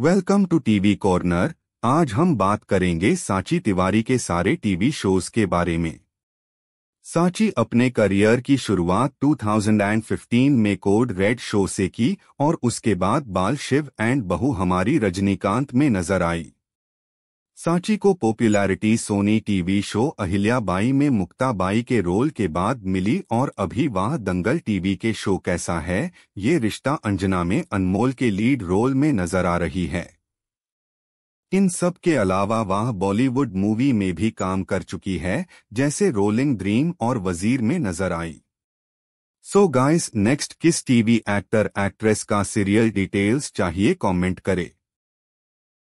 welcome to TV corner आज हम बात करेंगे सांची तिवारी के सारे टीवी शोज के बारे में सांची अपने करियर की शुरुआत 2015 में कोड रेड शो से की और उसके बाद बाल शिव एंड बहु हमारी रजनीकांत में नजर आई सांची को popularity Sony TV show Ahilyabai में मुक्ताबाई के रोल के बाद मिली और अभी वह दंगल टीवी के शो कैसा है ये रिश्ता अंजना में अनमोल के लीड रोल में नजर आ रही है इन सब के अलावा वह बॉलीवुड मूवी में भी काम कर चुकी है जैसे रोलिंग ड्रीम और वजीर में नजर आई सो गाइस नेक्स्ट किस टीवी एक्टर एक्ट्रेस का सीरियल डिटेल्स चाहिए कॉमेंट करें